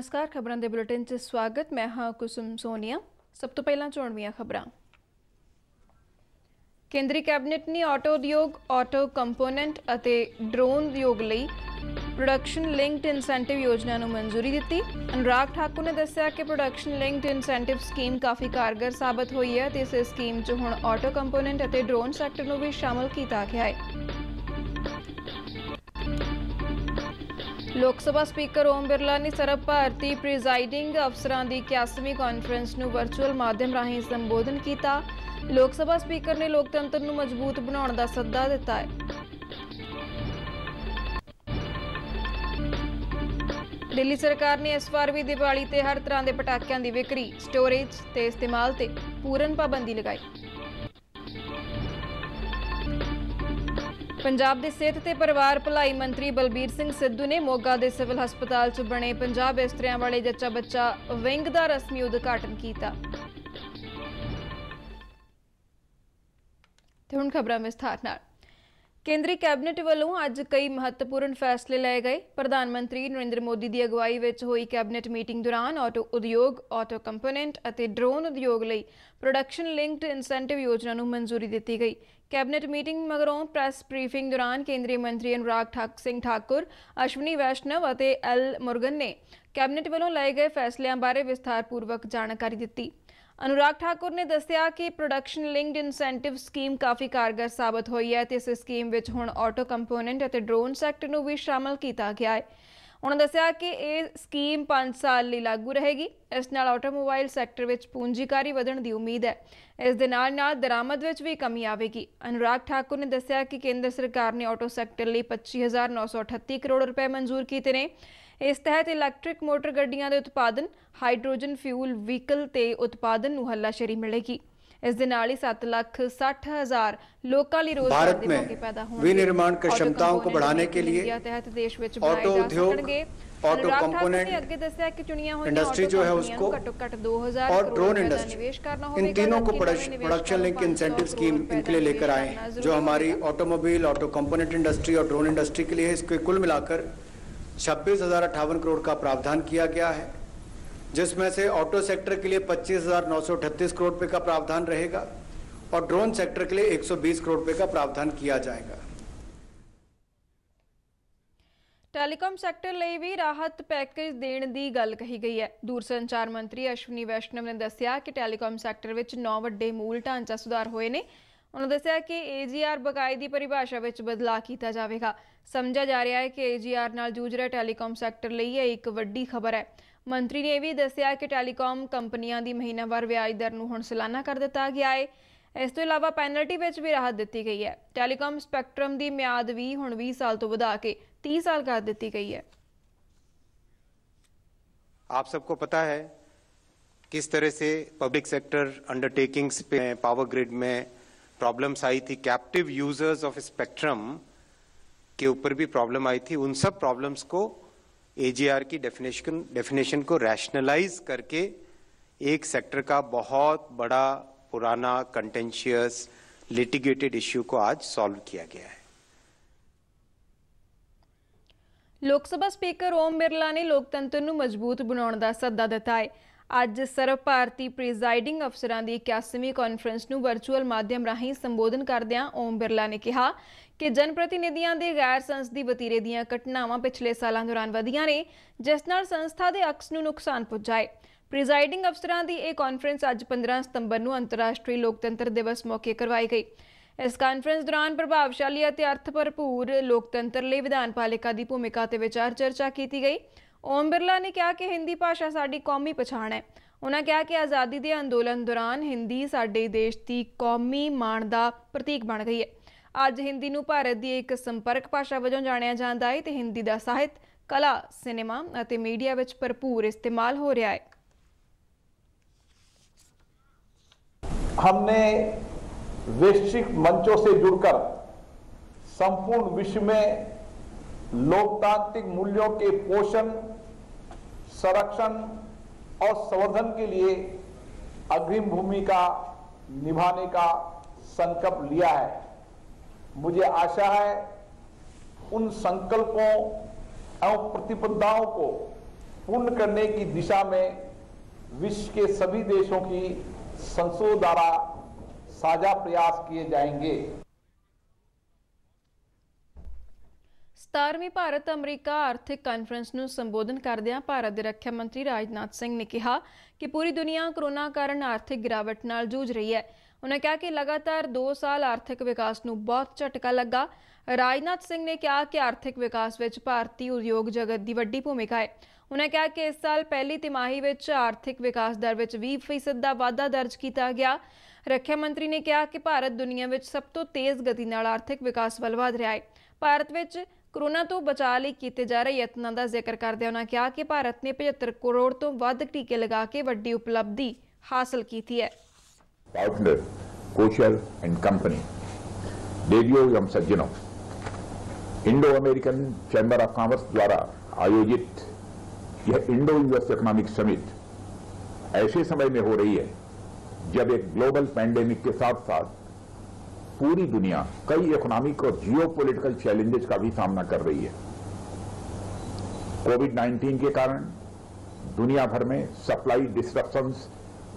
ਨਮਸਕਾਰ ਖਬਰਾਂ ਦੇ ਬੁਲੇਟਿਨ 'ਚ ਸਵਾਗਤ ਮੈਂ ਹਾਂ ਕੁਸਮ ਸੋਨੀਆ ਸਭ ਤੋਂ ਪਹਿਲਾਂ ਚੋਣਵੀਆਂ ਖਬਰਾਂ ਕੇਂਦਰੀ ਕੈਬਨਿਟ ਨੇ ਆਟੋ ਉਦਯੋਗ ਆਟੋ ਕੰਪੋਨੈਂਟ ਅਤੇ ਡਰੋਨ ਉਦਯੋਗ ਲਈ ਪ੍ਰੋਡਕਸ਼ਨ ਲਿੰਕਡ ਇਨਸੈਂਟਿਵ ਯੋਜਨਾ ਨੂੰ ਮਨਜ਼ੂਰੀ ਦਿੱਤੀ ਅਨੁਰਾਗ ਠਾਕੁਰ ਨੇ ਦੱਸਿਆ ਕਿ ਪ੍ਰੋਡਕਸ਼ਨ ਲਿੰਕਡ ਇਨਸੈਂਟਿਵ ਸਕੀਮ ਕਾਫੀ ਕਾਰਗਰ ਸਾਬਤ ਹੋਈ ਹੈ ਤੇ ਇਸ ਸਕੀਮ 'ਚ ਹੁਣ ਆਟੋ ਕੰਪੋਨੈਂਟ ਅਤੇ ਡਰੋਨ ਸੈਕਟਰ ਨੂੰ ਵੀ ਸ਼ਾਮਲ ਕੀਤਾ ਗਿਆ ਹੈ ਲੋਕ ਸਭਾ ਸਪੀਕਰ ਓਮ ਬਿਰਲਾ ਨੇ ਸਰਬ ਭਾਰਤੀ ਪ੍ਰੈਜ਼ਾਈਡਿੰਗ ਅਫਸਰਾਂ ਦੀ 81ਵੀਂ ਕਾਨਫਰੰਸ ਨੂੰ ਵਰਚੁਅਲ ਮਾਧਿਅਮ ਰਾਹੀਂ ਸੰਬੋਧਨ ਕੀਤਾ ਲੋਕ ਸਭਾ ਸਪੀਕਰ ਨੇ ਲੋਕਤੰਤਰ ਨੂੰ ਮਜ਼ਬੂਤ ਬਣਾਉਣ ਦਾ ਸੱਦਾ ਦਿੱਤਾ ਹੈ ਦਿੱਲੀ ਸਰਕਾਰ ਨੇ ਇਸ ਵਾਰ ਵੀ ਦੀਵਾਲੀ ਤੇ ਹਰ ਤਰ੍ਹਾਂ ਦੇ ਪਟਾਕਿਆਂ ਦੀ ਵਿਕਰੀ ਸਟੋਰੇਜ ਤੇ ਇਸਤੇਮਾਲ ਤੇ ਪੂਰਨ ਪਾਬੰਦੀ ਲਗਾਈ ਪੰਜਾਬ ਦੇ ਸਿਹਤ ਤੇ ਪਰਿਵਾਰ ਭਲਾਈ ਮੰਤਰੀ ਬਲਬੀਰ ਸਿੰਘ ਸਿੱਧੂ ਨੇ ਮੋਗਾ ਦੇ ਸਿਵਲ ਹਸਪਤਾਲ 'ਚ ਬਣੇ ਪੰਜਾਬ ਇਸਤਰੀਆਂ ਵਾਲੇ ਜੱਚਾ ਬੱਚਾ ਵਿੰਗ ਦਾ ਰਸਮੀ ਉਦਘਾਟਨ ਕੀਤਾ ਤੇ ਹੁਣ ਖਬਰਾਂ ਵਿਸਥਾਰ ਨਾਲ ਕੇਂਦਰੀ ਕੈਬਨਿਟ ਵੱਲੋਂ ਅੱਜ ਕਈ ਮਹੱਤਵਪੂਰਨ ਫੈਸਲੇ ਲਏ ਗਏ ਪ੍ਰਧਾਨ ਮੰਤਰੀ ਨਰਿੰਦਰ ਮੋਦੀ ਦੀ ਅਗਵਾਈ ਵਿੱਚ ਹੋਈ ਕੈਬਨਿਟ ਮੀਟਿੰਗ ਦੌਰਾਨ ਆਟੋ ਉਦਯੋਗ ਆਟੋ ਕੰਪੋਨੈਂਟ ਅਤੇ ਡਰੋਨ ਉਦਯੋਗ ਲਈ ਪ੍ਰੋਡਕਸ਼ਨ ਲਿੰਕਡ ਇਨਸੈਂਟਿਵ ਯੋਜਨਾ ਨੂੰ ਮਨਜ਼ੂਰੀ ਦਿੱਤੀ ਗਈ ਕੈਬਨਿਟ ਮੀਟਿੰਗ ਮਗਰੋਂ ਪ੍ਰੈਸ ਬਰੀਫਿੰਗ ਦੌਰਾਨ ਕੇਂਦਰੀ ਮੰਤਰੀ ਅਨੁਰਾਗ ਠਾਕ ਸਿੰਘ ਠਾਕੁਰ ਅਸ਼ਵਨੀ ਵੈਸ਼ਨਵ ਅਤੇ ਐਲ ਮੁਰਗਨ ਨੇ ਕੈਬਨਿਟ ਵੱਲੋਂ ਲਏ ਗਏ ਫੈਸਲਿਆਂ ਬਾਰੇ ਵਿਸਥਾਰਪੂਰਵਕ ਜਾਣਕਾਰੀ ਦਿੱਤੀ ਅਨੁਰਾਗ ਠਾਕੁਰ ਨੇ ਦੱਸਿਆ ਕਿ ਪ੍ਰੋਡਕਸ਼ਨ ਲਿੰਕਡ ਇਨਸੈਂਟਿਵ ਸਕੀਮ ਕਾਫੀ ਕਾਰਗਰ ਸਾਬਤ ਹੋਈ ਹੈ ਤੇ ਇਸ ਸਕੀਮ ਵਿੱਚ ਹੁਣ ਆਟੋ ਕੰਪੋਨੈਂਟ ਅਤੇ ਡਰੋਨ ਸੈਕਟਰ ਨੂੰ ਵੀ ਸ਼ਾਮਲ ਕੀਤਾ ਗਿਆ ਹੈ ਉਹਨਾਂ ਦੱਸਿਆ ਕਿ ਇਹ ਸਕੀਮ 5 ਸਾਲ ਲਈ ਲਾਗੂ ਰਹੇਗੀ ਇਸ ਨਾਲ ਆਟੋਮੋਬਾਈਲ ਸੈਕਟਰ ਵਿੱਚ ਪੂੰਜੀਕਾਰੀ ਵਧਣ ਦੀ ਉਮੀਦ ਹੈ ਇਸ ਦੇ ਨਾਲ ਨਾਲ ਦਰਾਮਦ ਵਿੱਚ ਵੀ ਕਮੀ ਆਵੇਗੀ ਅਨੁਰਾਗ ਠਾਕੁਰ ਨੇ ਦੱਸਿਆ ਕਿ ਕੇਂਦਰ ਸਰਕਾਰ ਨੇ ਆਟੋ ਸੈਕਟਰ ਲਈ 25938 ਕਰੋੜ ਰੁਪਏ ਮਨਜ਼ੂਰ ਕੀਤੇ ਨੇ इस तहत इलैक्ट्रिक मोटर गड्डिया के उत्पादन हाइड्रोजन फ्यूल व्हीकल ਤੇ उत्पादन हलाशेरी मिलेगी इस ਇਸ ਦੇ ਨਾਲ ਹੀ 7 हजार लोगों लिए रोजगार के मौके विनिर्माण की क्षमताओं को बढ़ाने के लिए तहत देश ऑटो उद्योग ऑटो कंपोनेंट इंडस्ट्री जो है उसको और ड्रोन इंडस्ट्री इन तीनों को प्रोडक्शन लिंक इंसेंटिव स्कीम इनके लिए लेकर आए हैं जो हमारी ऑटोमोबाइल ऑटो कंपोनेंट इंडस्ट्री और ड्रोन इंडस्ट्री के लिए इसके कुल मिलाकर छब्बीस करोड़ का प्रावधान किया गया है जिसमें से ऑटो सेक्टर के लिए पच्चीस करोड़ रुपये का प्रावधान रहेगा और ड्रोन सेक्टर के लिए 120 करोड़ रुपये का प्रावधान किया जाएगा टेलीकॉम सैक्टर भी राहत पैकेज देने की गल कही गई है दूरसंचार मंत्री अश्विनी वैष्णव ने दसिया कि टेलीकॉम सैक्टर नौ व्डे मूल ढांचा सुधार होए ने उन्होंने दसिया कि ए जी आर बकाए की परिभाषा बदलाव किया जाएगा ਸਮਝਿਆ ਜਾ ਰਿਹਾ ਹੈ ਕਿ ਏਜੀਆਰ ਨਾਲ ਜੂਝ ਰਿਹਾ ਟੈਲੀਕਾਮ ਸੈਕਟਰ ਲਈ ਇਹ ਇੱਕ ਵੱਡੀ ਖਬਰ ਹੈ ਮੰਤਰੀ ਨੇ ਇਹ ਵੀ ਦੱਸਿਆ ਕਿ ਟੈਲੀਕਾਮ ਕੰਪਨੀਆਂ ਦੀ ਮਹੀਨਾਵਾਰ ਵਿਆਜ ਦਰ ਨੂੰ ਹੁਣ ਸਾਲਾਨਾ ਕਰ ਦਿੱਤਾ ਗਿਆ ਹੈ ਇਸ ਤੋਂ ਇਲਾਵਾ ਪੈਨਲਟੀ ਵਿੱਚ ਵੀ ਰਾਹਤ ਦਿੱਤੀ ਗਈ ਹੈ ਟੈਲੀਕਾਮ ਸਪੈਕਟਰਮ ਦੀ ਮਿਆਦ ਵੀ ਹੁਣ 20 ਸਾਲ ਤੋਂ ਵਧਾ ਕੇ 30 ਸਾਲ ਕਰ ਦਿੱਤੀ ਗਈ ਹੈ ਸਭ सबको ਪਤਾ ਹੈ ਕਿਸ ਤਰ੍ਹਾਂ ਸੇ ਪਬਲਿਕ ਸੈਕਟਰ ਅੰਡਰਟੇਕਿੰਗਸ ਪੇ ਪਾਵਰ ਗ੍ਰਿਡ ਮੇ ਪ੍ਰੋਬਲਮਸ ਆਈ ਥੀ ਕੈਪਟਿਵ ਯੂਜ਼ਰਸ ਆਫ ਸਪੈਕਟ੍ਰਮ के ऊपर भी प्रॉब्लम आई थी उन सब प्रॉब्लम्स को एजीआर की डेफिनेशन डेफिनेशन को रैशनलाइज करके एक सेक्टर का बहुत बड़ा पुराना कंटेंशियस लिटिगेटेड इश्यू को आज सॉल्व किया गया है ਲੋਕਸਭਾ ਸਪੀਕਰ ਓਮ ਬਿਰਲਾ ਨੇ ਲੋਕਤੰਤਰ ਨੂੰ ਮਜ਼ਬੂਤ ਬਣਾਉਣ ਦਾ ਸੱਦਾ ਦਿੱਤਾ ਹੈ ਅੱਜ ਸਰਵ ਭਾਰਤੀ ਪ੍ਰੈਜ਼ਾਈਡਿੰਗ ਅਫਸਰਾਂ ਦੀ 81ਵੀਂ ਕਾਨਫਰੰਸ ਨੂੰ ਵਰਚੁਅਲ ਮਾਧਿਅਮ ਰਾਹੀਂ ਸੰਬੋਧਨ ਕਰਦਿਆਂ ਓਮ ਬਿਰਲਾ ਨੇ ਕਿ ਪ੍ਰਤੀਨਿਧੀਆਂ ਦੇ ਗੈਰ ਸੰਸਦੀ ਵਤੀਰੇ ਦੀਆਂ ਘਟਨਾਵਾਂ ਪਿਛਲੇ ਸਾਲਾਂ ਦੌਰਾਨ ਵਧੀਆਂ ਨੇ ਜਿਸ ਨਾਲ ਸੰਸਥਾ ਦੇ ਅਕਸ ਨੂੰ ਨੁਕਸਾਨ ਪਹੁੰਚਾਇਆ ਪ੍ਰੈਜ਼ਾਈਡਿੰਗ ਅਫਸਰਾਂ ਦੀ ਇਹ ਕਾਨਫਰੰਸ ਅੱਜ 15 ਸਤੰਬਰ ਨੂੰ ਅੰਤਰਰਾਸ਼ਟਰੀ ਲੋਕਤੰਤਰ ਦਿਵਸ ਮੌਕੇ ਕਰਵਾਈ ਗਈ ਇਸ ਕਾਨਫਰੰਸ ਦੌਰਾਨ ਪ੍ਰਭਾਵਸ਼ਾਲੀ ਅਤੇ ਅਰਥ ਭਰਪੂਰ ਲੋਕਤੰਤਰ ਲਈ ਵਿਧਾਨ ਪਾਲਿਕਾ ਦੀ ਭੂਮਿਕਾ ਤੇ ਵਿਚਾਰ ਚਰਚਾ ਕੀਤੀ ਗਈ ਓਮ ਬਿਰਲਾ ਨੇ ਕਿਹਾ ਕਿ ਹਿੰਦੀ ਭਾਸ਼ਾ ਸਾਡੀ ਕੌਮੀ ਪਛਾਣ ਹੈ ਉਹਨਾਂ ਕਿਹਾ ਕਿ ਆਜ਼ਾਦੀ ਦੇ ਅੰਦੋਲਨ ਦੌਰਾਨ ਹਿੰਦੀ ਸਾਡੇ ਦੇਸ਼ ਦੀ ਕੌਮੀ ਮਾਣ ਦਾ ਪ੍ਰਤੀਕ ਬਣ ਗਈ ਹੈ अज हिंदी भारत की एक संपर्क भाषा वजो जाने जाता है तो हिंदी का साहित्य कला सिनेमा मीडिया में भरपूर इस्तेमाल हो रहा है हमने वैश्विक मंचों से जुड़कर संपूर्ण विश्व में लोकतांत्रिक मूल्यों के पोषण संरक्षण और संवर्धन के लिए अग्रिम भूमिका निभाने का संकल्प लिया है मुझे आशा है उन संकल्पों एवं प्रतिबद्धाओं को पूर्ण करने की दिशा में विश्व के सभी देशों की संसदों द्वारा साझा प्रयास किए जाएंगे सतारवीं भारत अमरीका आर्थिक कॉन्फ्रेंस में संबोधन करद भारत के रक्षा मंत्री राजनाथ सिंह ने कहा कि पूरी दुनिया कोरोना कारण आर्थिक गिरावट न जूझ रही है ਉਹਨਾਂ ਕਿਹਾ ਕਿ ਲਗਾਤਾਰ 2 ਸਾਲ ਆਰਥਿਕ ਵਿਕਾਸ ਨੂੰ ਬਹੁਤ ਝਟਕਾ ਲੱਗਾ ਰਾਜਨਾਥ ਸਿੰਘ ਨੇ ਕਿਹਾ ਕਿ ਆਰਥਿਕ ਵਿਕਾਸ ਵਿੱਚ ਭਾਰਤੀ ਉਦਯੋਗ ਜਗਤ ਦੀ ਵੱਡੀ ਭੂਮਿਕਾ ਹੈ ਉਹਨਾਂ ਕਿਹਾ ਕਿ ਇਸ ਸਾਲ ਪਹਿਲੀ ਤਿਮਾਹੀ ਵਿੱਚ ਆਰਥਿਕ ਵਿਕਾਸ ਦਰ ਵਿੱਚ 20% ਦਾ ਵਾਧਾ ਦਰਜ ਕੀਤਾ ਗਿਆ ਰੱਖਿਆ ਮੰਤਰੀ ਨੇ ਕਿਹਾ ਕਿ ਭਾਰਤ ਦੁਨੀਆ ਵਿੱਚ ਸਭ ਤੋਂ ਤੇਜ਼ ਗਤੀ ਨਾਲ ਆਰਥਿਕ ਵਿਕਾਸ ਵੱਲ ਵਧ ਰਿਹਾ ਹੈ ਭਾਰਤ ਵਿੱਚ ਕਰੋਨਾ ਤੋਂ ਬਚਾਅ ਲਈ ਕੀਤੇ ਜਾ ਰਹੇ ਯਤਨਾਂ ਦਾ ਜ਼ਿਕਰ ਕਰਦੇ ਉਹਨਾਂ ਕਿਹਾ ਕਿ ਭਾਰਤ ਨੇ 75 ਕਰੋੜ ਤੋਂ ਵੱਧ ਟੀਕੇ ਲਗਾ ਕੇ ਵੱਡੀ ਉਪਲਬਧੀ ਹਾਸਲ ਕੀਤੀ ਹੈ पार्टनर कोशल एंड कंपनी डेडियो एवं सज्जनों Indo American Chamber of Commerce द्वारा आयोजित यह इंडो यूएस इकोनॉमिक समिट ऐसे समय में हो रही है जब एक ग्लोबल पैंडेमिक के साथ साथ पूरी दुनिया कई इकोनॉमिक और जियो पोलिटिकल चैलेंजेस का भी सामना कर रही है कोविड 19 के कारण दुनिया भर में सप्लाई डिस्ट्रप्शन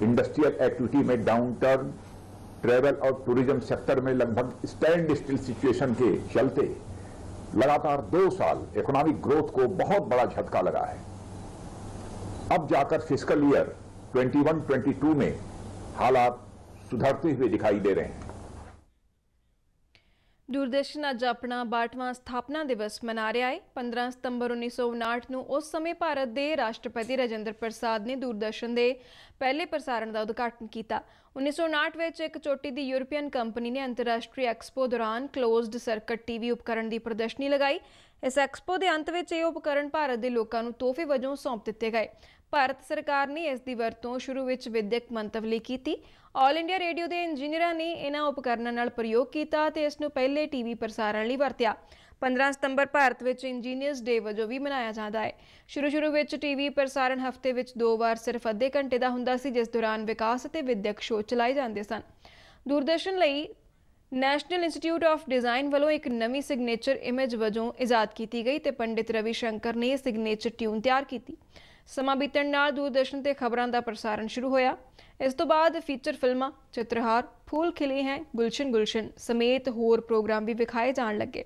इंडस्ट्रियल एक्टिविटी में डाउन टर्न ट्रेवल और टूरिज्म सेक्टर में लगभग स्टैंड स्टिल सिचुएशन के चलते लगातार दो साल इकोनॉमिक ग्रोथ को बहुत बड़ा झटका लगा है अब जाकर फिजिकल ईयर 21-22 में हालात सुधरते हुए दिखाई दे रहे हैं ਦੂਰਦਰਸ਼ਨ ਅੱਜ ਆਪਣਾ 62ਵਾਂ ਸਥਾਪਨਾ ਦਿਵਸ ਮਨਾ ਰਿਹਾ ਹੈ 15 ਸਤੰਬਰ 1959 ਨੂੰ ਉਸ ਸਮੇਂ ਭਾਰਤ ਦੇ ਰਾਸ਼ਟਰਪਤੀ ਰਜਿੰਦਰ ਪ੍ਰਸਾਦ ਨੇ ਦੂਰਦਰਸ਼ਨ ਦੇ ਪਹਿਲੇ ਪ੍ਰਸਾਰਣ ਦਾ ਉਦਘਾਟਨ ਕੀਤਾ 1959 ਵਿੱਚ ਇੱਕ ਚੋਟੀ ਦੀ ਯੂਰਪੀਅਨ ਕੰਪਨੀ ਨੇ ਅੰਤਰਰਾਸ਼ਟਰੀ ਐਕਸਪੋ ਦੌਰਾਨ ক্লোਜ਼ਡ ਸਰਕਟ ਟੀਵੀ ਉਪਕਰਨ ਦੀ ਪ੍ਰਦਰਸ਼ਨੀ ਲਗਾਈ ਇਸ ਐਕਸਪੋ ਦੇ ਅੰਤ ਵਿੱਚ ਇਹ ਉਪਕਰਨ ਭਾਰਤ ਦੇ ਲੋਕਾਂ ਨੂੰ ਤੋਹਫੇ ਵਜੋਂ ਸੌਂਪ ਦਿੱਤੇ ਗਏ ਭਾਰਤ ਸਰਕਾਰ ਨੇ ਇਸ ਦੀ ਵਰਤੋਂ ਸ਼ੁਰੂ ਵਿੱਚ ਵਿਦਿਅਕ ਮੰਤਵ ਲਈ ਕੀਤੀ ਆਲ ਇੰਡੀਆ ਰੇਡੀਓ ਦੇ ਇੰਜੀਨੀਅਰਾਂ ਨੇ ਇਹਨਾਂ ਉਪਕਰਨਾਂ ਨਾਲ ਪ੍ਰਯੋਗ ਕੀਤਾ ਤੇ ਇਸ ਨੂੰ ਪਹਿਲੇ ਟੀਵੀ ਪ੍ਰਸਾਰਣ ਲਈ ਵਰਤਿਆ 15 ਸਤੰਬਰ ਭਾਰਤ ਵਿੱਚ ਇੰਜੀਨੀਅਰਸ ਡੇ ਵਜੋਂ ਵੀ ਮਨਾਇਆ ਜਾਂਦਾ ਹੈ ਸ਼ੁਰੂ ਸ਼ੁਰੂ ਵਿੱਚ ਟੀਵੀ ਪ੍ਰਸਾਰਣ ਹਫ਼ਤੇ ਵਿੱਚ ਦੋ ਵਾਰ ਸਿਰਫ ਅੱਧੇ ਘੰਟੇ ਦਾ ਹੁੰਦਾ ਸੀ ਜਿਸ ਦੌਰਾਨ ਵਿਕਾਸ ਅਤੇ ਵਿਦਿਅਕ ਸ਼ੋਅ ਚਲਾਏ ਜਾਂਦੇ ਸਨ ਦੂਰਦਰਸ਼ਨ ਲਈ ਨੈਸ਼ਨਲ ਇੰਸਟੀਚਿਊਟ ਆਫ ਡਿਜ਼ਾਈਨ ਵੱਲੋਂ ਇੱਕ ਨਵੀਂ ਸਿਗਨੇਚਰ ਇਮੇਜ ਵਜੋਂ ਇਜਾਦ ਕੀਤੀ ਗਈ ਤੇ ਪੰਡਿਤ ਰਵੀ ਸ਼ੰਕਰ ਨੇ ਇਹ ਸਿਗਨੇਚਰ ਟਿਊਨ ਤਿਆਰ ਕੀਤੀ ਸਮਾਂ ਬੀਤਣ ਨਾਲ ਦੂਰਦਰਸ਼ਨ ਤੇ ਖਬਰਾਂ ਦਾ ਪ੍ਰਸਾਰਣ ਸ਼ੁਰੂ ਹੋਇਆ ਇਸ ਤੋਂ ਬਾਅਦ ਫੀਚਰ ਫਿਲਮਾਂ ਚਿੱਤਰਹਾਰ ਫੂਲ ਖਿਲੇ ਹੈ ਗੁਲਸ਼ਨ ਗੁਲਸ਼ਨ ਸਮੇਤ ਹੋਰ ਪ੍ਰੋਗਰਾਮ ਵੀ ਵਿਖਾਏ ਜਾਣ ਲੱਗੇ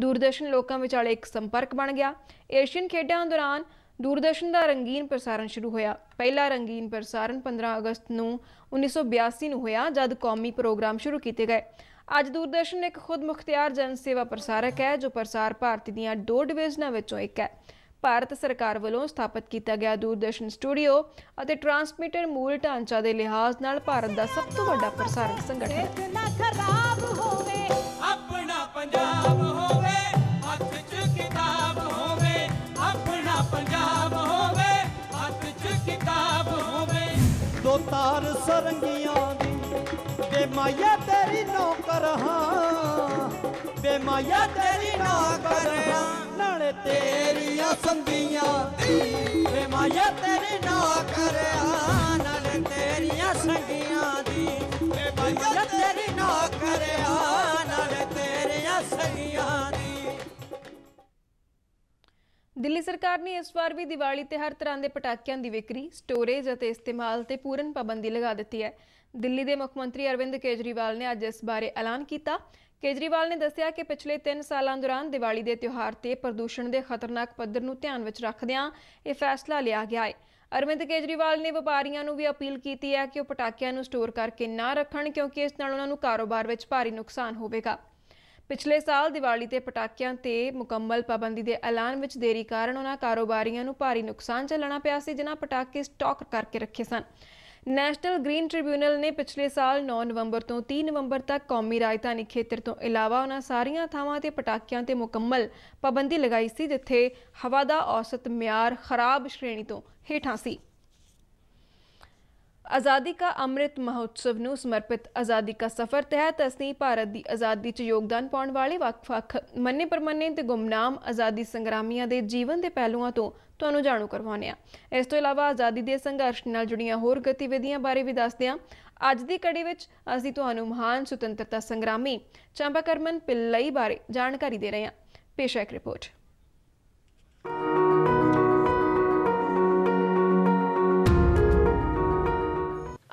ਦੂਰਦਰਸ਼ਨ ਲੋਕਾਂ ਵਿਚਾਲੇ ਇੱਕ ਸੰਪਰਕ ਬਣ ਗਿਆ ਏਸ਼ੀਅਨ ਖੇਡਾਂ ਦੌਰਾਨ ਦੂਰਦਰਸ਼ਨ ਦਾ ਰੰਗੀਨ ਪ੍ਰਸਾਰਣ ਸ਼ੁਰੂ ਹੋਇਆ ਪਹਿਲਾ ਰੰਗੀਨ ਪ੍ਰਸਾਰਣ 15 ਅਗਸਤ ਨੂੰ 1982 ਨੂੰ ਹੋਇਆ ਜਦ ਕੌਮੀ ਪ੍ਰੋਗਰਾਮ ਸ਼ੁਰੂ ਕੀਤੇ ਗਏ ਅੱਜ ਦੂਰਦਰਸ਼ਨ ਇੱਕ ਖੁਦ ਮੁਖਤਿਆਰ ਜਨ ਸੇਵਾ ਪ੍ਰਸਾਰਕ ਹੈ ਜੋ ਪ੍ਰਸਾਰ ਭਾਰਤੀ ਦੀਆਂ ਦੋ ਡਿਵੀਜ਼ਨਾਂ ਵਿੱਚੋਂ ਇੱਕ ਹੈ ਭਾਰਤ ਸਰਕਾਰ ਵੱਲੋਂ ਸਥਾਪਿਤ ਕੀਤਾ ਗਿਆ ਦੂਰਦਰਸ਼ਨ ਸਟੂਡੀਓ ਅਤੇ ਟ੍ਰਾਂਸਮਿਟਰ ਮੂਲ ਢਾਂਚਾ ਦੇ ਲਿਹਾਜ਼ ਨਾਲ ਭਾਰਤ ਦਾ ਸਭ ਤੋਂ ਵੱਡਾ ਪ੍ਰਸਾਰਕ ਸੰਗਠਨ ਦੋ ਤਾਰ ਸਰੰਗੀਆਂ ਦੀ ਤੇ ਮਾਇਆ ਤੇਰੀ ਨੌਕਰ ਹਾਂ ਬੇ ਮਾਇਆ ਤੇਰੀ ਨੌਕਰ ਹਾਂ ਤੇਰੀਆਂ ਸੰਧੀਆਂ ਵੇ ਮਾਇਆ ਤੇਰੀ ਨਾ ਕਰਿਆ ਨਾਲ ਤੇਰੀਆਂ ਸੰਗੀਆਂ ਦੀ ਵੇ ਮਾਇਆ ਤੇਰੀ ਨਾ ਕਰਿਆ ਨਾਲ ਤੇਰੀਆਂ ਸੰਗੀਆਂ ਦੀ ਦਿੱਲੀ ਸਰਕਾਰ ਨੇ ਇਸ ਵਾਰ ਵੀ ਦੀਵਾਲੀ ਤੇ ਹਰ ਤਰ੍ਹਾਂ ਦੇ ਪਟਾਕਿਆਂ ਦੀ ਵਿਕਰੀ, ਸਟੋਰੇਜ ਅਤੇ ਇਸਤੇਮਾਲ ਤੇ ਪੂਰਨ ਪਾਬੰਦੀ ਲਗਾ ਦਿੱਤੀ ਹੈ। ਦਿੱਲੀ ਦੇ ਮੁੱਖ ਮੰਤਰੀ ਅਰਵਿੰਦ ਕੇਜਰੀਵਾਲ ਨੇ ਅੱਜ ਇਸ ਬਾਰੇ ਐਲਾਨ ਕੀਤਾ ਕੇਜਰੀਵਾਲ ਨੇ ਦੱਸਿਆ ਕਿ ਪਿਛਲੇ 3 ਸਾਲਾਂ ਦੌਰਾਨ ਦੀਵਾਲੀ ਦੇ ਤਿਉਹਾਰ ਤੇ ਪ੍ਰਦੂਸ਼ਣ ਦੇ ਖਤਰਨਾਕ ਪੱਧਰ ਨੂੰ ਧਿਆਨ ਵਿੱਚ ਰੱਖਦਿਆਂ ਇਹ ਫੈਸਲਾ ਲਿਆ ਗਿਆ ਹੈ ਅਰਵਿੰਦ ਕੇਜਰੀਵਾਲ ਨੇ ਵਪਾਰੀਆਂ ਨੂੰ ਵੀ ਅਪੀਲ ਕੀਤੀ ਹੈ ਕਿ ਉਹ ਪਟਾਕਿਆਂ ਨੂੰ ਸਟੋਰ ਕਰਕੇ ਨਾ ਰੱਖਣ ਕਿਉਂਕਿ ਇਸ ਨਾਲ ਉਹਨਾਂ ਨੂੰ ਕਾਰੋਬਾਰ ਵਿੱਚ ਭਾਰੀ ਨੁਕਸਾਨ ਹੋਵੇਗਾ ਪਿਛਲੇ ਸਾਲ ਦੀਵਾਲੀ ਤੇ ਪਟਾਕਿਆਂ ਤੇ ਮੁਕੰਮਲ ਪਾਬੰਦੀ ਦੇ ਐਲਾਨ ਵਿੱਚ ਦੇਰੀ ਕਾਰਨ ਉਹਨਾਂ ਕਾਰੋਬਾਰੀਆਂ ਨੂੰ ਭਾਰੀ ਨੁਕਸਾਨ ਝੱਲਣਾ ਪਿਆ ਸੀ ਜਿਨ੍ਹਾਂ ਪਟਾਕੇ ਸਟਾਕ ਕਰਕੇ ਰੱਖੇ ਸਨ ਨੈਸ਼ਨਲ ਗ੍ਰੀਨ ਟ੍ਰਿਬਿਊਨਲ ਨੇ ਪਿਛਲੇ ਸਾਲ 9 ਨਵੰਬਰ ਤੋਂ 3 ਨਵੰਬਰ ਤੱਕ ਕੌਮੀ ਰਾਜਧਾਨੀ ਖੇਤਰ ਤੋਂ ਇਲਾਵਾ ਉਹਨਾਂ ਸਾਰੀਆਂ ਥਾਵਾਂ ਤੇ ਪਟਾਕਿਆਂ ਤੇ ਮੁਕੰਮਲ ਪਾਬੰਦੀ ਲਗਾਈ ਸੀ ਜਿੱਥੇ ਹਵਾ ਦਾ ਔਸਤ ਮਿਆਰ ਖਰਾਬ ਸ਼੍ਰੇਣੀ ਤੋਂ ਹੇਠਾਂ ਸੀ ਆਜ਼ਾਦੀ ਕਾ ਅੰਮ੍ਰਿਤ ਮਹੋਤਸਵ ਨੂੰ ਸਮਰਪਿਤ ਆਜ਼ਾਦੀ ਕਾ ਸਫ਼ਰ ਤਹਿਤ ਅਸੀਂ ਭਾਰਤ ਦੀ ਆਜ਼ਾਦੀ 'ਚ ਯੋਗਦਾਨ ਪਾਉਣ ਵਾਲੇ ਵੱਖ-ਵੱਖ ਮੰਨੇ ਪਰਮੰਨੇ ਤੇ ਗੁੰਮਨਾਮ ਆਜ਼ਾਦੀ ਸੰਗਰਾਮੀਆਂ ਦੇ ਜੀਵਨ ਦੇ ਪਹਿਲੂਆਂ ਤੋਂ ਤੁਹਾਨੂੰ ਜਾਣੂ ਕਰਵਾਉਨੇ ਆ ਇਸ ਤੋਂ ਇਲਾਵਾ ਆਜ਼ਾਦੀ ਦੇ ਸੰਘਰਸ਼ ਨਾਲ ਜੁੜੀਆਂ ਹੋਰ ਗਤੀਵਿਧੀਆਂ ਬਾਰੇ ਵੀ ਦੱਸਦੇ ਆ ਅੱਜ ਦੀ ਕੜੀ ਵਿੱਚ ਅਸੀਂ ਤੁਹਾਨੂੰ ਮਹਾਨ ਸੁਤੰਤਰਤਾ ਸੰਗਰਾਮੀ ਚੰਪਾਕਰਮਨ ਪਿੱਲਈ ਬਾਰੇ ਜਾਣਕਾਰੀ ਦੇ ਰਹੇ ਹਾਂ ਪੇਸ਼ ਹੈ ਰਿਪੋਰਟ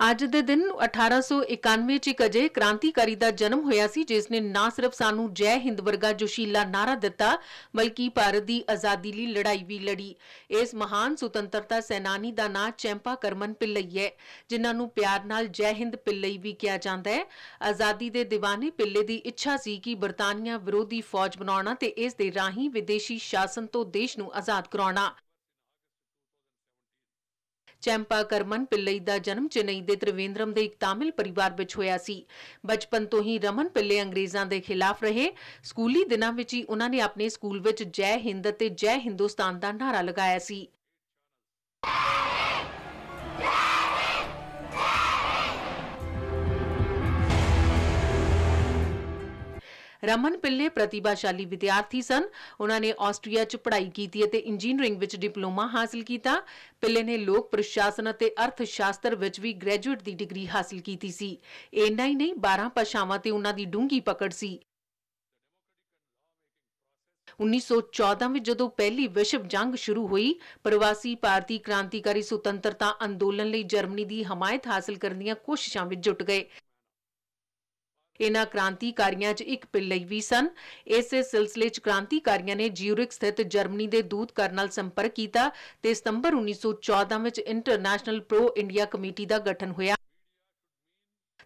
ਅੱਜ ਦੇ ਦਿਨ 1891 ਚ ਇੱਕ ਅਜੇ ਕ੍ਰਾਂਤੀਕਾਰੀ ਦਾ ਜਨਮ ਹੋਇਆ ਸੀ ਜਿਸ ਨੇ ਨਾ ਸਿਰਫ ਸਾਨੂੰ ਜੈ ਹਿੰਦ ਵਰਗਾ ਜੋਸ਼ੀਲਾ ਨਾਰਾ ਦਿੱਤਾ ਬਲਕਿ ਭਾਰਤ ਦੀ ਆਜ਼ਾਦੀ ਲਈ ਲੜਾਈ ਵੀ ਲੜੀ ਇਸ ਮਹਾਨ ਸੁਤੰਤਰਤਾ ਸੈਨਾਨੀ ਦਾ ਨਾਂ ਚੈਂਪਾ ਕਰਮਨ ਪਿੱਲਈ ਹੈ ਜਿਨ੍ਹਾਂ ਨੂੰ ਪਿਆਰ ਨਾਲ ਜੈ ਹਿੰਦ ਪਿੱਲਈ ਵੀ ਕਿਹਾ ਜਾਂਦਾ ਹੈ ਆਜ਼ਾਦੀ ਦੇ دیਵਾਨੇ ਪਿੱਲੇ ਦੀ ਇੱਛਾ ਸੀ ਕਿ ਬਰਤਾਨੀਆ ਵਿਰੋਧੀ ਫੌਜ ਬਣਾਉਣਾ ਤੇ ਇਸ ਦੇ ਰਾਹੀਂ ਵਿਦੇਸ਼ੀ ਸ਼ਾਸਨ ਤੋਂ ਦੇਸ਼ ਨੂੰ ਆਜ਼ਾਦ ਕਰਾਉਣਾ ਚੈਂਪਾ ਕਰਮਨ ਪਿੱਲਈ ਦਾ ਜਨਮ ਚੇਨਈ ਦੇ ਤ੍ਰਿਵੇਂਦਰਮ ਦੇ ਇੱਕ ਤਾਮਿਲ ਪਰਿਵਾਰ ਵਿੱਚ ਹੋਇਆ ਸੀ ਬਚਪਨ ਤੋਂ ਹੀ ਰਮਨ ਪਿੱਲੇ ਅੰਗਰੇਜ਼ਾਂ ਦੇ ਖਿਲਾਫ ਰਹੇ ਸਕੂਲੀ ਦਿਨਾਂ ਵਿੱਚ ਹੀ ਉਹਨਾਂ ਨੇ ਆਪਣੇ ਸਕੂਲ ਵਿੱਚ ਜੈ ਹਿੰਦ ਅਤੇ ਜੈ ਹਿੰਦੁਸਤਾਨ ਦਾ ਨਾਰਾ ਲਗਾਇਆ ਸੀ ਰਮਨ ਪਿੱਲੇ ਪ੍ਰਤਿਭਾਸ਼ਾਲੀ ਵਿਦਿਆਰਥੀ ਸਨ ਉਹਨਾਂ ਨੇ ਆਸਟਰੀਆ 'ਚ ਪੜ੍ਹਾਈ ਕੀਤੀ ਅਤੇ ਇੰਜੀਨੀਅਰਿੰਗ ਵਿੱਚ ਡਿਪਲੋਮਾ ਹਾਸਲ ਕੀਤਾ ਪਿੱਲੇ ਨੇ ਲੋਕ ਪ੍ਰਸ਼ਾਸਨ ਅਤੇ ਅਰਥ ਸ਼ਾਸਤਰ ਵਿੱਚ ਵੀ ਗ੍ਰੈਜੂਏਟ ਦੀ ਡਿਗਰੀ ਹਾਸਲ ਕੀਤੀ ਸੀ ਇੰਨਾ ਹੀ ਨਹੀਂ 12 ਭਾਸ਼ਾਵਾਂ ਤੇ ਉਹਨਾਂ ਦੀ ਡੂੰਗੀ ਪਕੜ ਸੀ 1914 ਵਿੱਚ ਜਦੋਂ ਪਹਿਲੀ ਵਿਸ਼ਵ ਜੰਗ ਸ਼ੁਰੂ ਹੋਈ ਪ੍ਰਵਾਸੀ ਭਾਰਤੀ ਕ੍ਰਾਂਤੀਕਾਰੀ ਸੁਤੰਤਰਤਾ ਅੰਦੋਲਨ ਲਈ ਜਰਮਨੀ ਦੀ ਹਮਾਇਤ ਹਾਸਲ ਕਰਨ ਦੀਆਂ ਕੋਸ਼ਿਸ਼ਾਂ ਵਿੱਚ ਜੁਟ ਗਏ ਇਹਨਾਂ ਕ੍ਰਾਂਤੀਕਾਰੀਆਂ 'ਚ ਇੱਕ ਪਿੱਲਈ ਵੀ ਸਨ ਇਸੇ ਸਿਲਸਿਲੇ 'ਚ ਕ੍ਰਾਂਤੀਕਾਰੀਆਂ ਨੇ ਜ਼ਿਊਰਿਕ ਸਥਿਤ ਜਰਮਨੀ ਦੇ ਦੂਤਘਰ ਨਾਲ ਸੰਪਰਕ ਕੀਤਾ ਤੇ ਸਤੰਬਰ 1914 ਵਿੱਚ ਇੰਟਰਨੈਸ਼ਨਲ ਪ੍ਰੋ ਇੰਡੀਆ ਕਮੇਟੀ ਦਾ ਗਠਨ ਹੋਇਆ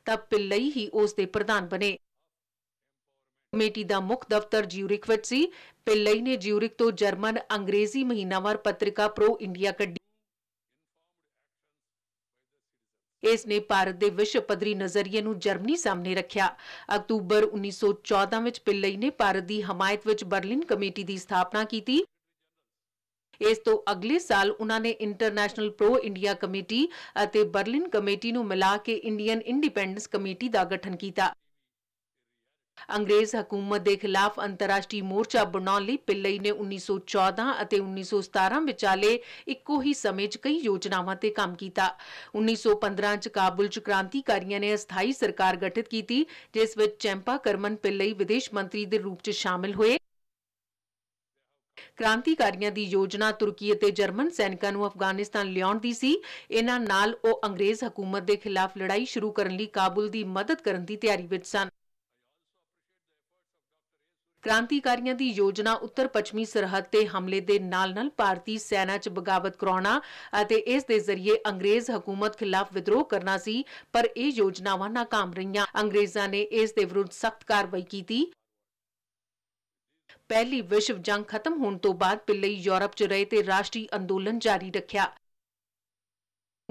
ਤਾਂ ਪਿੱਲਈ ਹੀ ਉਸ ਦੇ ਪ੍ਰਧਾਨ ਬਣੇ ਕਮੇਟੀ ਦਾ ਮੁੱਖ ਦਫ਼ਤਰ ਜਿਊਰਿਕ ਵਿੱਚ ਸੀ ਪਿੱਲਈ ਨੇ ਜਿਊਰਿਕ ਤੋਂ ਜਰਮਨ ਅੰਗਰੇਜ਼ੀ ਮਹੀਨਾਵਾਰ ਪੱਤਰਿਕਾ ਪ੍ਰੋ ਇੰਡੀਆ ਕੱਢੀ ਇਸ ਨੇ ਭਾਰਤ ਦੇ ਵਿਸ਼ਵ ਪੱਧਰੀ ਨਜ਼ਰੀਏ ਨੂੰ ਜਰਮਨੀ ਸਾਹਮਣੇ ਰੱਖਿਆ ਅਕਤੂਬਰ 1914 ਵਿੱਚ ਪਿੱਲਈ ਨੇ ਭਾਰਤ ਦੀ ਹਮਾਇਤ ਵਿੱਚ ਬਰਲਿਨ ਕਮੇਟੀ ਦੀ ਸਥਾਪਨਾ ਕੀਤੀ ਇਸ ਤੋਂ ਅਗਲੇ ਸਾਲ ਉਹਨਾਂ ਨੇ ਇੰਟਰਨੈਸ਼ਨਲ ਪ੍ਰੋ ਇੰਡੀਆ ਕਮੇਟੀ ਅਤੇ ਬਰਲਿਨ ਕਮੇਟੀ ਨੂੰ ਮਿਲਾ ਕੇ ਇੰਡੀਅਨ ਇੰਡੀਪੈਂਡੈਂਸ ਕਮੇਟੀ ਦਾ ਗਠਨ ਕੀਤਾ ਅੰਗਰੇਜ਼ ਹਕੂਮਤ ਦੇ ਖਿਲਾਫ ਅੰਤਰਰਾਸ਼ਟਰੀ ਮੋਰਚਾ ਬਣਾਉਣ ਲਈ ਪਿੱਲਈ ਨੇ 1914 ਅਤੇ 1917 ਵਿਚਾਲੇ ਇੱਕੋ ਹੀ ਸਮੇਂ 'ਚ ਕਈ ਯੋਜਨਾਵਾਂ ਤੇ ਕੰਮ ਕੀਤਾ 1915 'ਚ ਕਾਬੁਲ 'ਚ ਕ੍ਰਾਂਤੀਕਾਰੀਆਂ ਨੇ ਅਸਥਾਈ ਸਰਕਾਰ ਗਠਿਤ ਕੀਤੀ ਜਿਸ ਵਿੱਚ ਚੈਂਪਾ ਕਰਮਨ ਪਿੱਲਈ ਵਿਦੇਸ਼ ਮੰਤਰੀ ਦੇ ਰੂਪ 'ਚ ਸ਼ਾਮਲ ਹੋਏ ਕ੍ਰਾਂਤੀਕਾਰੀਆਂ ਦੀ ਯੋਜਨਾ ਤੁਰਕੀ ਅਤੇ ਜਰਮਨ ਸੈਨਿਕਾਂ ਨੂੰ ਅਫਗਾਨਿਸਤਾਨ ਲਿਆਉਣ ਦੀ ਸੀ ਇਹਨਾਂ ਨਾਲ ਉਹ ਅੰਗਰੇਜ਼ ਹਕੂਮਤ ਦੇ ਖਿਲਾਫ ਲੜਾਈ ਸ਼ੁਰੂ ਕਰਨ ਲਈ ਕਾਬੁਲ ਦੀ ਮਦਦ ਕਰਨ ਦੀ ਤਿਆਰੀ ਵਿੱਚ ਸਨ ਕ੍ਰਾਂਤੀਕਾਰੀਆਂ ਦੀ ਯੋਜਨਾ ਉੱਤਰ ਪੱਛਮੀ ਸਰਹੱਦ ਤੇ ਹਮਲੇ ਦੇ ਨਾਲ-ਨਾਲ ਭਾਰਤੀ ਸੈਨਾ 'ਚ ਬਗਾਵਤ ਕਰਾਉਣਾ ਅਤੇ ਇਸ ਦੇ ਜ਼ਰੀਏ ਅੰਗਰੇਜ਼ ਹਕੂਮਤ ਖਿਲਾਫ ਵਿਦਰੋਹ ਕਰਨਾ ਸੀ ਪਰ ਇਹ ਯੋਜਨਾਵਾਂ ناکਾਮ ਰਹੀਆਂ ਅੰਗਰੇਜ਼ਾਂ ਨੇ ਇਸ ਦੇ ਵਿਰੁੱਧ ਸਖਤ ਕਾਰਵਾਈ ਕੀਤੀ ਪਹਿਲੀ ਵਿਸ਼ਵ ਜੰਗ ਖਤਮ ਹੋਣ ਤੋਂ ਬਾਅਦ ਪਿੱਲੇ ਯੂਰਪ 'ਚ ਰਹੇ ਤੇ ਰਾਸ਼ਟਰੀ ਅੰਦੋਲਨ ਜਾਰੀ ਰੱਖਿਆ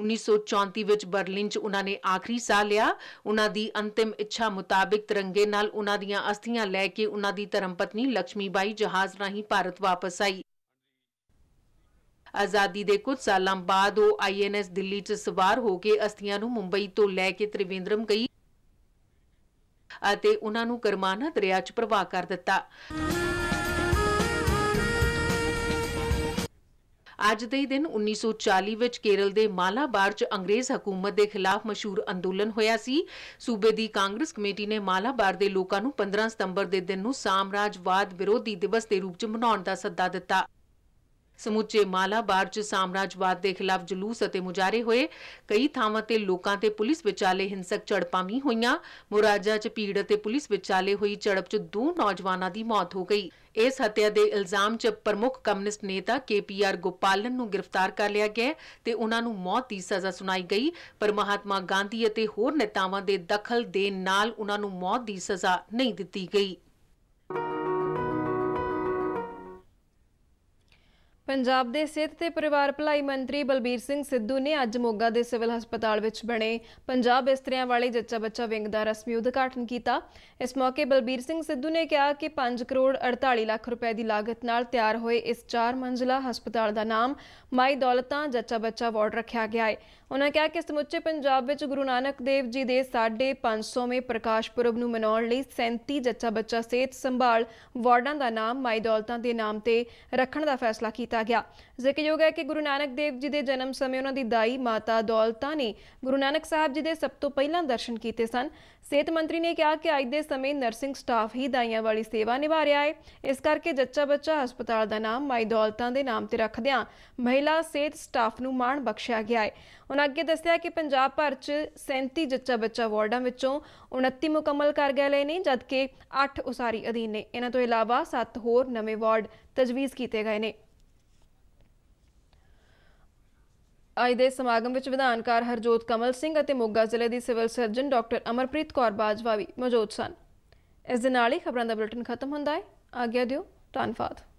1934 ਵਿੱਚ ਬਰਲਿਨ 'ਚ ਉਹਨਾਂ ਨੇ ਆਖਰੀ ਸਾਹ ਲਿਆ ਉਹਨਾਂ ਦੀ ਅੰਤਿਮ ਇੱਛਾ ਮੁਤਾਬਿਕ ਤਿਰੰਗੇ ਨਾਲ ਉਹਨਾਂ ਦੀਆਂ ਅਸਥੀਆਂ ਲੈ ਕੇ ਉਹਨਾਂ ਦੀ ਧਰਮਪਤਨੀ ਲక్ష్ਮੀਬਾਈ ਜਹਾਜ਼ ਰਾਹੀਂ ਭਾਰਤ ਵਾਪਸ ਆਈ ਆਜ਼ਾਦੀ ਦੇ ਕੁਝ ਸਾਲਾਂ ਬਾਅਦ ਉਹ ਆਈਐਨਐਸ ਦਿੱਲੀ 'ਚ ਸਵਾਰ ਹੋ ਕੇ ਅਸਥੀਆਂ ਨੂੰ ਮੁੰਬਈ ਤੋਂ ਲੈ ਕੇ ਤ੍ਰਿਵੇਂਦਰਮ ਗਈ ਅਤੇ ਉਹਨਾਂ ਨੂੰ ਕਰਮਾਨਾ ਦਰਿਆ 'ਚ ਪ੍ਰਵਾਹ ਕਰ ਦਿੱਤਾ ਅੱਜ ਦੇ ਦਿਨ 1940 ਵਿੱਚ ਕੇਰਲ ਦੇ ਮਾਲਾਬਾਰ 'ਚ ਅੰਗਰੇਜ਼ ਹਕੂਮਤ ਦੇ ਖਿਲਾਫ ਮਸ਼ਹੂਰ ਅੰਦੋਲਨ ਹੋਇਆ ਸੀ ਸੂਬੇ ਦੀ ਕਾਂਗਰਸ ਕਮੇਟੀ ਨੇ ਮਾਲਾਬਾਰ ਦੇ ਲੋਕਾਂ ਨੂੰ 15 ਸਤੰਬਰ ਦੇ ਦਿਨ ਨੂੰ ਸਾਮਰਾਜਵਾਦ ਵਿਰੋਧੀ ਦਿਵਸ ਦੇ ਰੂਪ 'ਚ ਮਨਾਉਣ ਦਾ ਸੱਦਾ ਦਿੱਤਾ ਸਮੁੱਚੇ ਮਾਲਾਬਾਰ 'ਚ ਸਾਮਰਾਜਵਾਦ ਦੇ ਖਿਲਾਫ ਜਲੂਸ ਅਤੇ ਮੁਜਾਰੇ ਹੋਏ ਕਈ ਥਾਵਾਂ ਤੇ ਲੋਕਾਂ ਤੇ ਪੁਲਿਸ ਵਿਚਾਲੇ ਹਿੰਸਕ ਝੜਪਾਂ ਵੀ ਹੋਈਆਂ ਮੁਰਾਜਾ 'ਚ ਭੀੜ ਅਤੇ ਪੁਲਿਸ ਵਿਚਾਲੇ ਹੋਈ ਝੜਪ 'ਚ ਦੋ ਨੌਜਵਾਨਾਂ ਦੀ ਮੌਤ ਹੋ ਗਈ ਇਸ ਹੱਤਿਆ ਦੇ ਇਲਜ਼ਾਮ 'ਚ ਪ੍ਰਮੁੱਖ ਕਮਿਊਨਿਸਟ ਨੇਤਾ ਕੇਪੀਆਰ ਗੋਪਾਲਨ ਨੂੰ ਗ੍ਰਿਫਤਾਰ ਕਰ ਲਿਆ ਗਿਆ ਤੇ ਉਹਨਾਂ ਨੂੰ ਮੌਤ ਦੀ ਸਜ਼ਾ ਸੁਣਾਈ ਗਈ ਪਰ ਮਹਾਤਮਾ ਗਾਂਧੀ ਅਤੇ ਹੋਰ ਨੇਤਾਵਾਂ ਦੇ ਦਖਲ ਦੇ ਨਾਲ ਉਹਨਾਂ ਨੂੰ ਮੌਤ ਦੀ ਸਜ਼ਾ ਨਹੀਂ ਦਿੱਤੀ ਗਈ ਪੰਜਾਬ ਦੇ ਸਿਹਤ ਤੇ ਪਰਿਵਾਰ ਭਲਾਈ ਮੰਤਰੀ ਬਲਬੀਰ ਸਿੰਘ ਸਿੱਧੂ ਨੇ ਅੱਜ ਮੋਗਾ ਦੇ ਸਿਵਲ ਹਸਪਤਾਲ ਵਿੱਚ ਬਣੇ ਪੰਜਾਬ ਇਸਤਰੀਆਂ ਵਾਲੇ ਜੱਚਾ ਬੱਚਾ ਵਿੰਗ ਦਾ ਰਸਮੀ ਉਦਘਾਟਨ ਕੀਤਾ ਇਸ ਮੌਕੇ ਬਲਬੀਰ ਸਿੰਘ ਸਿੱਧੂ ਨੇ ਕਿਹਾ ਕਿ 5 ਕਰੋੜ 48 ਲੱਖ ਰੁਪਏ ਦੀ ਲਾਗਤ ਨਾਲ ਤਿਆਰ ਹੋਏ ਇਸ 4 ਮੰਜ਼ਲਾ ਹਸਪਤਾਲ ਦਾ ਨਾਮ ਮਾਈ ਦੌਲਤਾਂ ਜੱਚਾ ਬੱਚਾ ਵਾਰਡ ਰੱਖਿਆ ਗਿਆ ਹੈ ਉਹਨਾਂ ਕਿਹਾ ਕਿ ਸਮੁੱਚੇ ਪੰਜਾਬ ਵਿੱਚ ਗੁਰੂ ਨਾਨਕ ਦੇਵ ਜੀ ਦੇ 550ਵੇਂ ਪ੍ਰਕਾਸ਼ ਪੁਰਬ ਨੂੰ ਮਨਾਉਣ ਲਈ 37 ਜੱਚਾ ਬੱਚਾ ਸਿਹਤ ਸੰਭਾਲ ਵਾਰਡਾਂ ਦਾ ਨਾਮ ਮਾਈ ਦੌਲਤਾਂ ਦੇ ਨਾਮ ਤੇ ਰੱਖਣ ਦਾ ਫੈਸਲਾ ਕੀਤਾ ਕੀਤਾ ਗਿਆ ਜ਼ਿਕਰਯੋਗ ਹੈ ਕਿ ਗੁਰੂ ਨਾਨਕ ਦੇਵ ਜੀ ਦੇ ਜਨਮ ਸਮੇਂ ਉਹਨਾਂ ਦੀ ਦਾਈ ਮਾਤਾ ਦੌਲਤਾ ਨੇ ਗੁਰੂ ਨਾਨਕ ਸਾਹਿਬ ਜੀ ਦੇ ਸਭ ਤੋਂ ਪਹਿਲਾਂ ਦਰਸ਼ਨ ਕੀਤੇ ਸਨ ਸਿਹਤ ਮੰਤਰੀ ਨੇ ਕਿਹਾ ਕਿ ਅੱਜ ਦੇ ਸਮੇਂ ਨਰਸਿੰਗ ਸਟਾਫ ਹੀ ਦਾਈਆਂ ਵਾਲੀ ਸੇਵਾ ਨਿਭਾ ਰਿਹਾ ਹੈ ਇਸ ਕਰਕੇ ਜੱਚਾ ਬੱਚਾ ਹਸਪਤਾਲ ਦਾ ਨਾਮ ਮਾਈ ਦੌਲਤਾ ਦੇ ਨਾਮ ਤੇ ਰੱਖਦਿਆਂ ਮਹਿਲਾ ਸਿਹਤ ਸਟਾਫ ਨੂੰ ਮਾਣ ਬਖਸ਼ਿਆ ਗਿਆ ਹੈ ਉਹਨਾਂ ਅੱਗੇ ਦੱਸਿਆ ਕਿ ਪੰਜਾਬ ਭਰ 'ਚ 37 ਜੱਚਾ ਬੱਚਾ ਵਾਰਡਾਂ ਵਿੱਚੋਂ 29 ਮੁਕੰਮਲ ਕਰ ਗਏ ਲੈ ਨੇ ਜਦਕਿ 8 ਉਸਾਰੀ ਅਧੀਨ ਨੇ ਇਹਨਾਂ ਤੋਂ ਇਲਾਵਾ 7 ਹੋਰ ਨਵੇਂ ਵਾਰਡ ਤਜਵੀਜ਼ ਕੀਤੇ ਗਏ ਨੇ ਅੱਜ ਦੇ ਸਮਾਗਮ ਵਿੱਚ ਵਿਧਾਨਕਾਰ ਹਰਜੋਤ ਕਮਲ ਸਿੰਘ ਅਤੇ ਮੋਗਾ ਜ਼ਿਲ੍ਹੇ ਦੀ civil surgeon doctor Amarpreet Kaur Bajwa ਵੀ ਮੌਜੂਦ ਸਨ ਇਸ ਦੇ ਨਾਲ ਹੀ ਖਬਰਾਂ ਦਾ ਬੁਲੇਟਿਨ ਖਤਮ ਹੁੰਦਾ ਹੈ ਆਗਿਆ ਦਿਓ ਧੰਨਵਾਦ